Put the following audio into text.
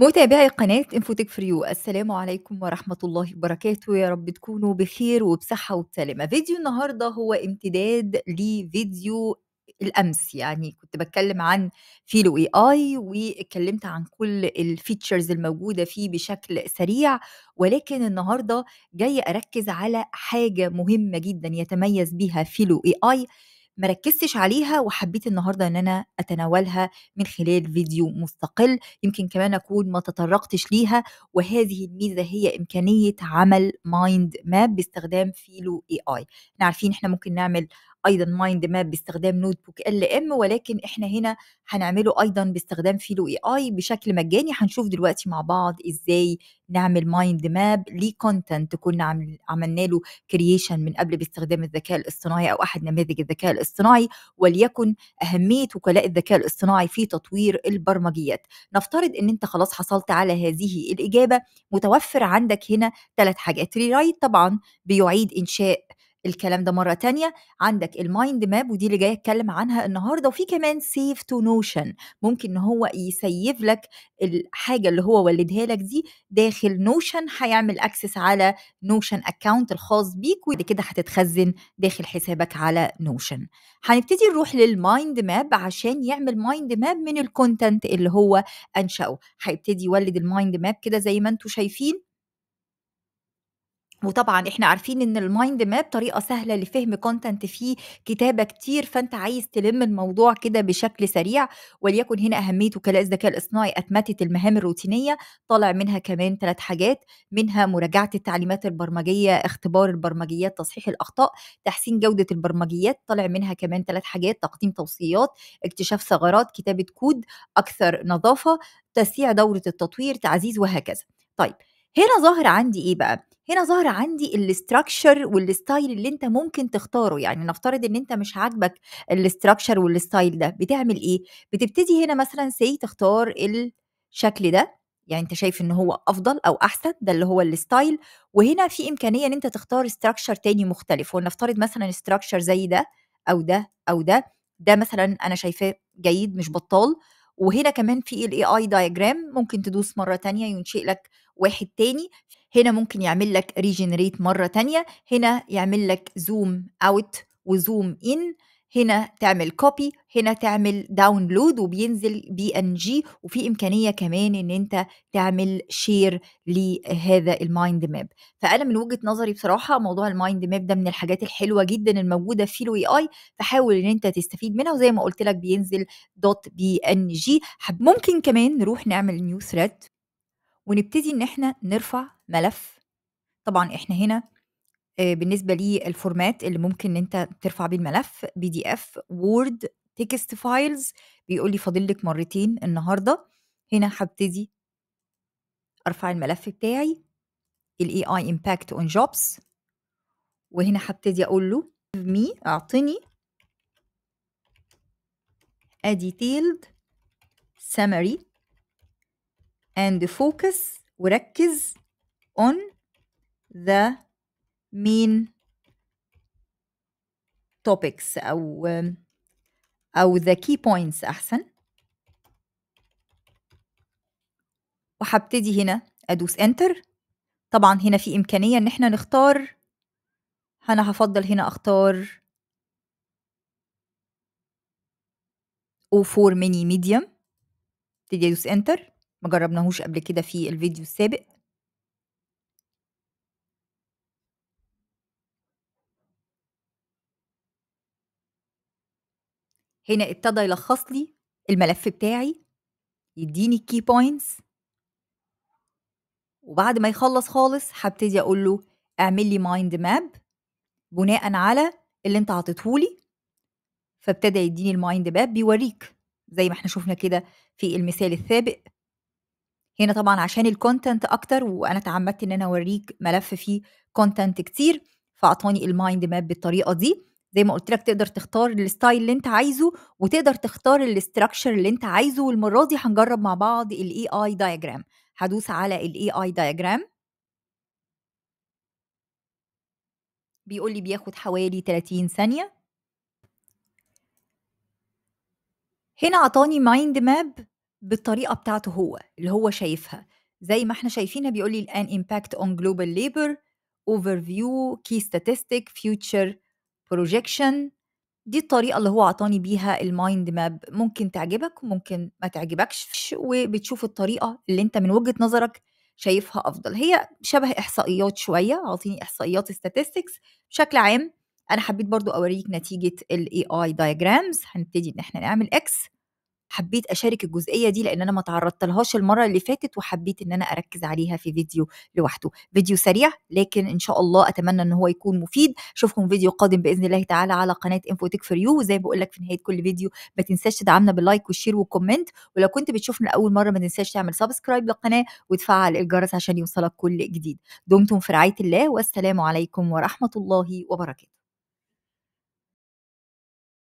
متابعي قناة انفوتك فريو السلام عليكم ورحمة الله وبركاته يا رب تكونوا بخير وبصحة وبسلامة فيديو النهاردة هو امتداد لفيديو الامس يعني كنت بتكلم عن فيلو اي اي واتكلمت عن كل الفيتشرز الموجوده فيه بشكل سريع ولكن النهارده جاي اركز على حاجه مهمه جدا يتميز بها فيلو اي اي مركزتش عليها وحبيت النهارده ان انا اتناولها من خلال فيديو مستقل يمكن كمان اكون ما تطرقتش ليها وهذه الميزه هي امكانيه عمل مايند ماب باستخدام فيلو اي اي احنا عارفين احنا ممكن نعمل ايضا مايند ماب باستخدام نوت بوك ال ام ولكن احنا هنا هنعمله ايضا باستخدام فيلو اي اي بشكل مجاني هنشوف دلوقتي مع بعض ازاي نعمل مايند ماب لكونتنت كنا عملنا له كرييشن من قبل باستخدام الذكاء الاصطناعي او احد نماذج الذكاء الاصطناعي وليكن اهميه وكلاء الذكاء الاصطناعي في تطوير البرمجيات نفترض ان انت خلاص حصلت على هذه الاجابه متوفر عندك هنا ثلاث حاجات رايت طبعا بيعيد انشاء الكلام ده مره تانية عندك المايند ماب ودي اللي جايه اتكلم عنها النهارده وفي كمان سيف تو نوشن ممكن ان هو يسيف لك الحاجه اللي هو ولدها لك دي داخل نوشن هيعمل اكسس على نوشن اكونت الخاص بيك وده كده هتتخزن داخل حسابك على نوشن هنبتدي نروح للمايند ماب عشان يعمل مايند ماب من الكونتنت اللي هو انشاه هيبتدي يولد المايند ماب كده زي ما انتم شايفين وطبعًا إحنا عارفين إن المايند ماب طريقة سهلة لفهم كونتنت فيه كتابة كتير، فأنت عايز تلِم الموضوع كده بشكل سريع، وليكن هنا أهمية وكلاء الذكاء الاصطناعي أتمتت المهام الروتينية، طالع منها كمان ثلاث حاجات، منها مراجعة التعليمات البرمجية، اختبار البرمجيات، تصحيح الأخطاء، تحسين جودة البرمجيات، طالع منها كمان ثلاث حاجات، تقديم توصيات، اكتشاف ثغرات، كتابة كود أكثر نظافة، تسريع دورة التطوير، تعزيز وهكذا. طيب هنا ظاهر عندي إيه بقى؟ هنا ظهر عندي الاستراكشر والستايل اللي انت ممكن تختاره يعني نفترض ان انت مش عاجبك الاستراكشر والستايل ده بتعمل ايه بتبتدي هنا مثلا سي تختار الشكل ده يعني انت شايف ان هو افضل او احسن ده اللي هو الستايل وهنا في امكانيه ان انت تختار استراكشر تاني مختلف ولنفترض مثلا استراكشر زي ده او ده او ده ده مثلا انا شايفاه جيد مش بطال وهنا كمان في الاي اي دايجرام ممكن تدوس مره تانية ينشئ لك واحد تاني هنا ممكن يعمل لك ريجنريت مرة تانية هنا يعمل لك زوم اوت وزوم ان هنا تعمل كوبي هنا تعمل داونلود وبينزل بي ان جي وفي امكانيه كمان ان انت تعمل شير لهذا المايند ماب فانا من وجهه نظري بصراحه موضوع المايند ماب ده من الحاجات الحلوه جدا الموجوده في الوي اي فحاول ان انت تستفيد منها وزي ما قلت لك بينزل دوت بي ان جي ممكن كمان نروح نعمل نيو ثريد ونبتدي ان احنا نرفع ملف طبعا احنا هنا آه، بالنسبه لي الفورمات اللي ممكن ان انت ترفع بيه الملف بي دي اف وورد تكست فايلز بيقول لي فاضل لك مرتين النهارده هنا هبتدي ارفع الملف بتاعي الاي اي امباكت اون جوبس وهنا هبتدي اقول له مي اعطني a detailed summary and focus وركز on the main topics أو أو the key points أحسن وهبتدي هنا أدوس enter طبعا هنا في إمكانية إن احنا نختار أنا هفضل هنا أختار O4 mini medium ابتدي أدوس enter ما جربناهوش قبل كده في الفيديو السابق هنا ابتدى يلخص لي الملف بتاعي يديني الكي بوينتس وبعد ما يخلص خالص هبتدي اقول له اعمل لي مايند ماب بناء على اللي انت لي فابتدى يديني المايند ماب بيوريك زي ما احنا شفنا كده في المثال السابق هنا طبعا عشان الكونتنت اكتر وانا تعمدت ان انا اوريك ملف فيه كونتنت كتير فاعطاني المايند ماب بالطريقه دي زي ما قلت لك تقدر تختار الستايل اللي انت عايزه وتقدر تختار الاستراكشر اللي انت عايزه والمره دي هنجرب مع بعض الاي اي دايجرام هدوس على الاي اي دايجرام بيقول لي بياخد حوالي 30 ثانيه هنا عطاني مايند ماب بالطريقه بتاعته هو اللي هو شايفها زي ما احنا شايفينها بيقول لي الان امباكت اون جلوبال ليبر اوفر فيو كي ستاتستيك فيوتشر بروجيكشن دي الطريقة اللي هو عطاني بيها المايند ماب ممكن تعجبك وممكن ما تعجبكش وبتشوف الطريقة اللي انت من وجهة نظرك شايفها أفضل هي شبه إحصائيات شوية أعطيني إحصائيات statistics بشكل عام أنا حبيت برضو أوريك نتيجة ال AI diagrams هنبتدي إن احنا نعمل X حبيت اشارك الجزئيه دي لان انا ما تعرضتلهاش المره اللي فاتت وحبيت ان انا اركز عليها في فيديو لوحده فيديو سريع لكن ان شاء الله اتمنى ان هو يكون مفيد اشوفكم فيديو قادم باذن الله تعالى على قناه انفوتك فور يو وزي ما بقول لك في نهايه كل فيديو ما تنساش تدعمنا باللايك والشير والكومنت ولو كنت بتشوفنا اول مره ما تنساش تعمل سبسكرايب للقناه وتفعل الجرس عشان يوصلك كل جديد دمتم في رعايه الله والسلام عليكم ورحمه الله وبركاته